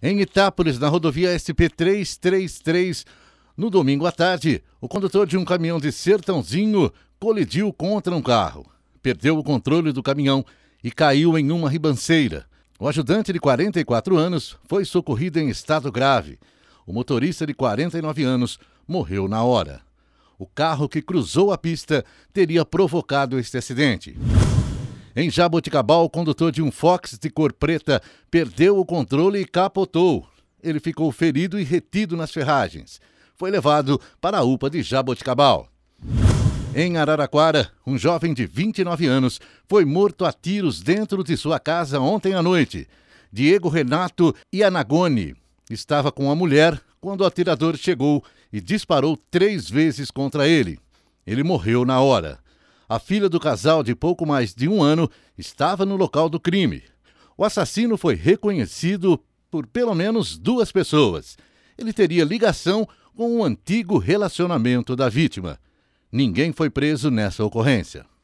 Em Itápolis, na rodovia SP-333, no domingo à tarde, o condutor de um caminhão de Sertãozinho colidiu contra um carro, perdeu o controle do caminhão e caiu em uma ribanceira. O ajudante de 44 anos foi socorrido em estado grave. O motorista de 49 anos morreu na hora. O carro que cruzou a pista teria provocado este acidente. Em Jaboticabal, o condutor de um Fox de cor preta perdeu o controle e capotou. Ele ficou ferido e retido nas ferragens. Foi levado para a UPA de Jaboticabal. Em Araraquara, um jovem de 29 anos foi morto a tiros dentro de sua casa ontem à noite. Diego Renato Ianagoni estava com a mulher quando o atirador chegou e disparou três vezes contra ele. Ele morreu na hora. A filha do casal, de pouco mais de um ano, estava no local do crime. O assassino foi reconhecido por pelo menos duas pessoas. Ele teria ligação com o antigo relacionamento da vítima. Ninguém foi preso nessa ocorrência.